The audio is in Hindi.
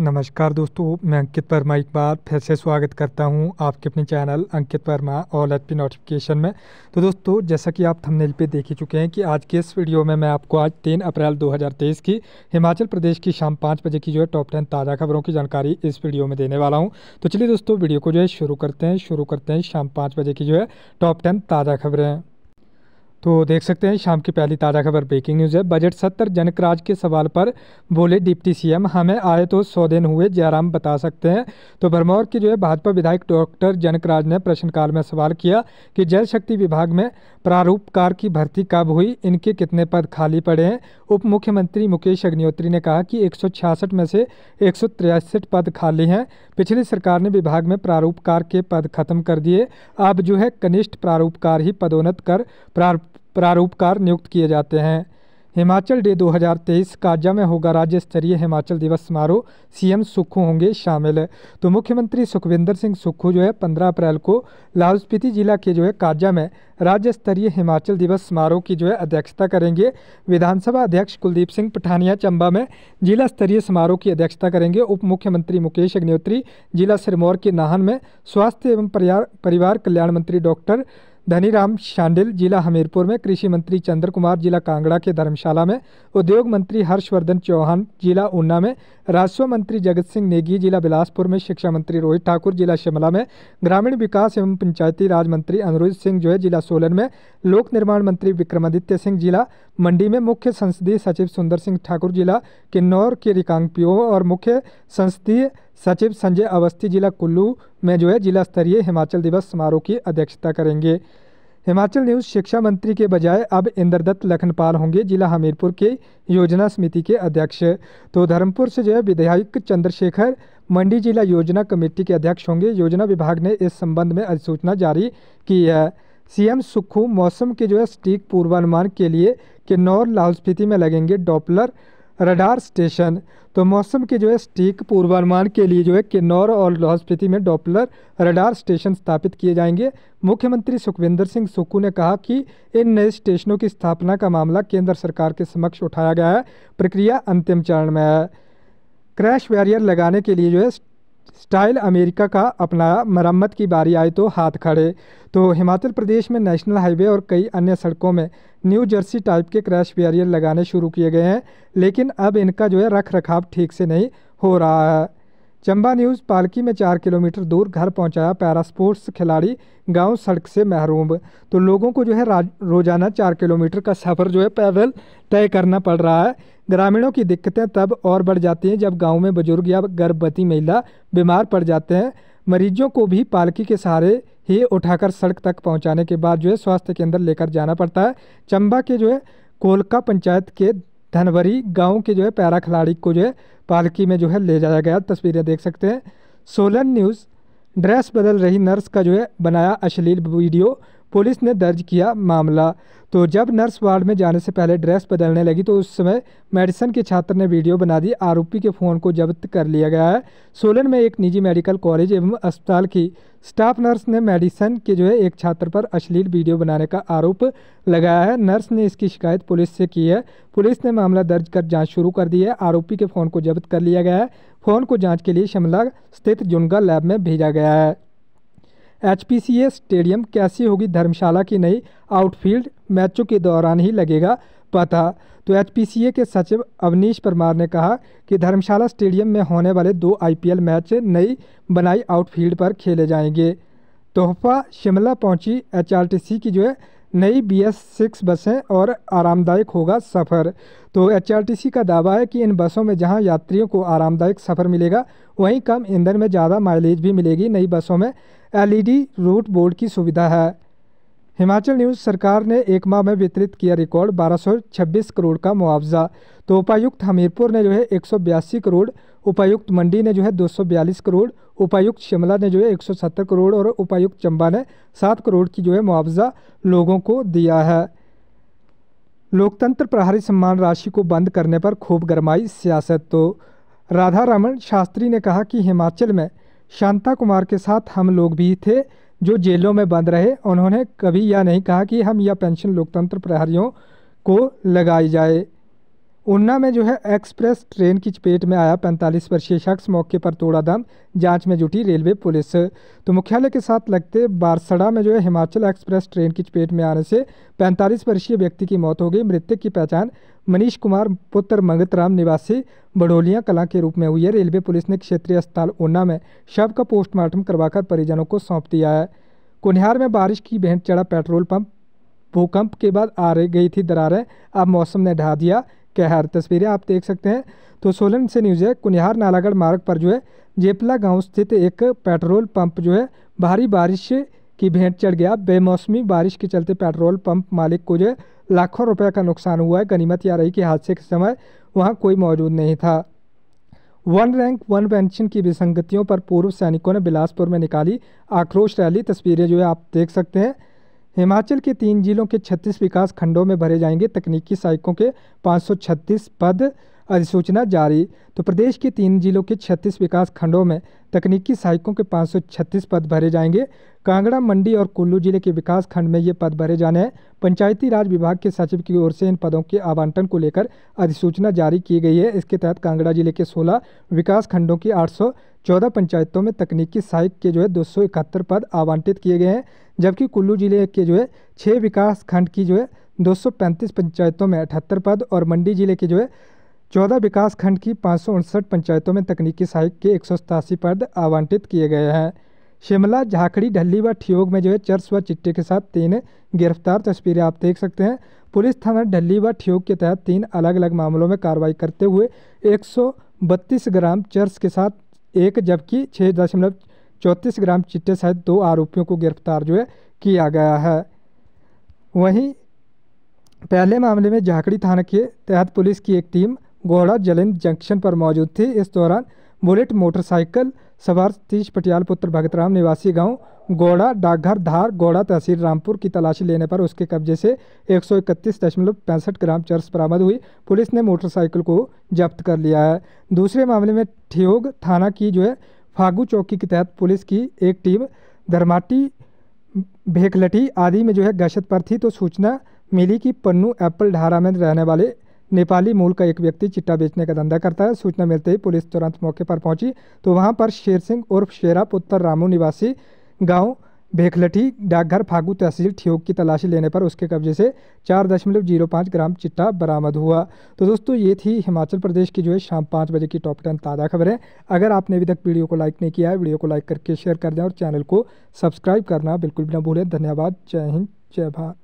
नमस्कार दोस्तों मैं अंकित वर्मा एक बार फिर से स्वागत करता हूं आपके अपने channel Ankit Verma all H P notification में तो दोस्तों जैसा कि आप थंबनेल पे देख ही चुके हैं कि आज के इस वीडियो में मैं आपको आज 3 अप्रैल 2023 की हिमाचल प्रदेश की शाम पाँच बजे की जो है टॉप टेन ताज़ा खबरों की जानकारी इस वीडियो में देने वाला हूँ तो चलिए दोस्तों वीडियो को जो है शुरू करते हैं शुरू करते हैं शाम पाँच बजे की जो है टॉप टेन ताज़ा खबरें तो देख सकते हैं शाम की पहली ताज़ा खबर ब्रेकिंग न्यूज़ है बजट सत्र जनक राज के सवाल पर बोले डिप्टी सीएम हमें आए तो सौ दिन हुए जयराम बता सकते हैं तो भरमौर की जो है भाजपा विधायक डॉक्टर जनक राज ने प्रश्नकाल में सवाल किया कि जल शक्ति विभाग में प्रारूपकार की भर्ती कब हुई इनके कितने पद खाली पड़े हैं उप मुख्यमंत्री मुकेश अग्निहोत्री ने कहा कि एक में से एक पद खाली हैं पिछली सरकार ने विभाग में प्रारूपकार के पद खत्म कर दिए अब जो है कनिष्ठ प्रारूपकार ही पदोन्नत कर प्रारूपकार नियुक्त किए जाते हैं हिमाचल डे 2023 काजा में होगा राज्य स्तरीय हिमाचल दिवस समारोह सीएम सुक्खू होंगे शामिल तो मुख्यमंत्री सुखविंदर सिंह सुक्खू जो है 15 अप्रैल को लाहौल स्पीति जिला के जो है काजा में राज्य स्तरीय हिमाचल दिवस समारोह की जो है अध्यक्षता करेंगे विधानसभा अध्यक्ष कुलदीप सिंह पठानिया चंबा में जिला स्तरीय समारोह की अध्यक्षता करेंगे उप मुख्यमंत्री मुकेश अग्निहोत्री जिला सिरमौर के नाहन में स्वास्थ्य एवं परिवार कल्याण मंत्री डॉक्टर धनीराम शांडिल जिला हमीरपुर में कृषि मंत्री चंद्र कुमार जिला कांगड़ा के धर्मशाला में उद्योग मंत्री हर्षवर्धन चौहान जिला ऊना में राजस्व मंत्री जगत सिंह नेगी जिला बिलासपुर में शिक्षा मंत्री रोहित ठाकुर जिला शिमला में ग्रामीण विकास एवं पंचायती राज मंत्री अनुरुज सिंह जो है जिला सोलन में लोक निर्माण मंत्री विक्रमादित्य सिंह जिला मंडी में मुख्य संसदीय सचिव सुंदर सिंह ठाकुर जिला किन्नौर के रिकांगपियो और मुख्य संसदीय सचिव संजय अवस्थी जिला कुल्लू में जो है जिला स्तरीय हिमाचल दिवस समारोह की अध्यक्षता करेंगे हिमाचल न्यूज़ शिक्षा मंत्री के बजाय अब इंद्रदत्त लखनपाल होंगे जिला हमीरपुर के योजना समिति के अध्यक्ष तो धर्मपुर से जो है विधायक चंद्रशेखर मंडी जिला योजना कमेटी के अध्यक्ष होंगे योजना विभाग ने इस संबंध में अधिसूचना जारी की है सीएम सुखू मौसम के जो है सटीक पूर्वानुमान के लिए किन्नौर लाहौल स्पीति में लगेंगे डॉपलर रडार स्टेशन तो मौसम के जो है स्टीक पूर्वानुमान के लिए जो है किन्नौर और लाहौल स्पीति में डॉपलर रडार स्टेशन स्थापित किए जाएंगे मुख्यमंत्री सुखविंदर सिंह सुक्कू ने कहा कि इन नए स्टेशनों की स्थापना का मामला केंद्र सरकार के समक्ष उठाया गया है प्रक्रिया अंतिम चरण में है क्रैश बैरियर लगाने के लिए जो है स्टाइल अमेरिका का अपनाया मरम्मत की बारी आई तो हाथ खड़े तो हिमाचल प्रदेश में नेशनल हाईवे और कई अन्य सड़कों में न्यू जर्सी टाइप के क्रैश बैरियर लगाने शुरू किए गए हैं लेकिन अब इनका जो है रख रखाव ठीक से नहीं हो रहा है चंबा न्यूज़ पालकी में चार किलोमीटर दूर घर पहुंचाया पैरा स्पोर्ट्स खिलाड़ी गांव सड़क से महरूम तो लोगों को जो है रोज़ाना चार किलोमीटर का सफ़र जो है पैदल तय करना पड़ रहा है ग्रामीणों की दिक्कतें तब और बढ़ जाती हैं जब गाँव में बुजुर्ग या गर्भवती महिला बीमार पड़ जाते हैं मरीजों को भी पालकी के सहारे ही उठाकर सड़क तक पहुंचाने के बाद जो है स्वास्थ्य केंद्र लेकर जाना पड़ता है चंबा के जो है कोलका पंचायत के धनवरी गांव के जो है पैरा खिलाड़ी को जो है पालकी में जो है ले जाया गया तस्वीरें देख सकते हैं सोलन न्यूज़ ड्रेस बदल रही नर्स का जो है बनाया अश्लील वीडियो पुलिस ने दर्ज किया मामला तो जब नर्स वार्ड में जाने से पहले ड्रेस बदलने लगी तो उस समय मेडिसन के छात्र ने वीडियो बना दी आरोपी के फ़ोन को जब्त कर लिया गया है सोलन में एक निजी मेडिकल कॉलेज एवं अस्पताल की स्टाफ नर्स ने मेडिसन के जो है एक छात्र पर अश्लील वीडियो बनाने का आरोप लगाया है नर्स ने इसकी शिकायत पुलिस से की है पुलिस ने मामला दर्ज कर जाँच शुरू कर दी है आरोपी के फ़ोन को जब्त कर लिया गया है फ़ोन को जाँच के लिए शिमला स्थित जुनगा लैब में भेजा गया है एच स्टेडियम कैसी होगी धर्मशाला की नई आउटफील्ड मैचों के दौरान ही लगेगा पता तो एच के सचिव अवनीश परमार ने कहा कि धर्मशाला स्टेडियम में होने वाले दो आईपीएल मैच नई बनाई आउटफील्ड पर खेले जाएंगे तोहफा शिमला पहुंची एच की जो है नई बी एस सिक्स बसें और आरामदायक होगा सफ़र तो एच का दावा है कि इन बसों में जहां यात्रियों को आरामदायक सफ़र मिलेगा वहीं कम ईंधन में ज़्यादा माइलेज भी मिलेगी नई बसों में एलईडी रूट बोर्ड की सुविधा है हिमाचल न्यूज सरकार ने एक माह में वितरित किया रिकॉर्ड 1226 करोड़ का मुआवजा तो उपायुक्त हमीरपुर ने जो है एक करोड़ उपायुक्त मंडी ने जो है 242 करोड़ उपायुक्त शिमला ने जो है 170 करोड़ और उपायुक्त चंबा ने 7 करोड़ की जो है मुआवजा लोगों को दिया है लोकतंत्र प्रहारी सम्मान राशि को बंद करने पर खूब गरमाई सियासत तो राधा रमन शास्त्री ने कहा कि हिमाचल में शांता कुमार के साथ हम लोग भी थे जो जेलों में बंद रहे उन्होंने कभी यह नहीं कहा कि हम यह पेंशन लोकतंत्र प्रहारियों को लगाई जाए ऊना में जो है एक्सप्रेस ट्रेन की चपेट में आया पैंतालीस वर्षीय शख्स मौके पर तोड़ा दम जांच में जुटी रेलवे पुलिस तो मुख्यालय के साथ लगते बारसड़ा में जो है हिमाचल एक्सप्रेस ट्रेन की चपेट में आने से पैंतालीस वर्षीय व्यक्ति की मौत हो गई मृतक की पहचान मनीष कुमार पुत्र मंगत राम निवासी बडोलिया कला के रूप में हुई है रेलवे पुलिस ने क्षेत्रीय अस्पताल ऊना में शव का पोस्टमार्टम करवाकर परिजनों को सौंप दिया है कुनिहार में बारिश की भेंट चढ़ा पेट्रोल पंप भूकंप के बाद आ रही गई थी दरारें अब मौसम ने ढा दिया कहर तस्वीरें आप देख सकते हैं तो सोलन से न्यूज़ है कुनिहार नालागढ़ मार्ग पर जो है जेपला गांव स्थित एक पेट्रोल पंप जो है भारी बारिश की भेंट चढ़ गया बेमौसमी बारिश के चलते पेट्रोल पंप मालिक को जो है लाखों रुपये का नुकसान हुआ है गनीमत यह रही कि हादसे के समय वहाँ कोई मौजूद नहीं था वन रैंक वन पेंशन की विसंगतियों पर पूर्व सैनिकों ने बिलासपुर में निकाली आक्रोश रैली तस्वीरें जो है आप देख सकते हैं हिमाचल के तीन जिलों के 36 विकास खंडों में भरे जाएंगे तकनीकी सहायकों के 536 पद अधिसूचना जारी तो प्रदेश के तीन जिलों के 36 विकास खंडों में तकनीकी सहायकों के 536 पद भरे जाएंगे कांगड़ा मंडी और कुल्लू जिले के विकास खंड में ये पद भरे जाने हैं पंचायती राज विभाग के सचिव की ओर से इन पदों के आवंटन को लेकर अधिसूचना जारी की गई है इसके तहत कांगड़ा जिले के सोलह विकास खंडों की चौदह पंचायतों में तकनीकी सहायक के जो है दो पद आवंटित किए गए हैं जबकि कुल्लू जिले के जो है छः विकास खंड की जो है 235 पंचायतों में अठहत्तर पद और मंडी जिले के जो है चौदह विकास खंड की पाँच पंचायतों में तकनीकी सहायक के एक पद आवंटित किए गए हैं शिमला झाखड़ी ढल्ली व ठियोग में जो है चर्च व चिट्टे के साथ तीन गिरफ्तार तस्वीरें आप देख सकते हैं पुलिस थाना ढली व ठियोग के तहत तीन अलग अलग मामलों में कार्रवाई करते हुए एक ग्राम चर्च के साथ एक जबकि छः दशमलव चौंतीस ग्राम चिट्टे सहित दो आरोपियों को गिरफ्तार जो है किया गया है वहीं पहले मामले में झाकड़ी थाना के तहत पुलिस की एक टीम गोहड़ा जलिंद जंक्शन पर मौजूद थे इस दौरान बुलेट मोटरसाइकिल सवार सतीश पटियाल पुत्र भगतराम निवासी गांव गोड़ा डाकघर धार गोड़ा तहसील रामपुर की तलाशी लेने पर उसके कब्जे से एक ग्राम चर्स बरामद हुई पुलिस ने मोटरसाइकिल को जब्त कर लिया है दूसरे मामले में ठियोग थाना की जो है फागू चौकी के तहत पुलिस की एक टीम धर्माटी भेखलटी आदि में जो है गश्त पर थी तो सूचना मिली कि पन्नू एप्पल ढारा में रहने वाले नेपाली मूल का एक व्यक्ति चिट्टा बेचने का धंधा करता है सूचना मिलते ही पुलिस तुरंत मौके पर पहुंची तो वहां पर शेर सिंह उर्फ शेरा पुत्र रामू निवासी गाँव भेखलठी डाकघर फागू तहसील ठियोग की तलाशी लेने पर उसके कब्जे से चार दशमलव जीरो पाँच ग्राम चिट्टा बरामद हुआ तो दोस्तों ये थी हिमाचल प्रदेश की जो है शाम पाँच बजे की टॉप टेन ताज़ा खबरें अगर आपने अभी तक वीडियो को लाइक नहीं किया है वीडियो को लाइक करके शेयर कर दें और चैनल को सब्सक्राइब करना बिल्कुल भी ना भूलें धन्यवाद जय हिंद जय भारत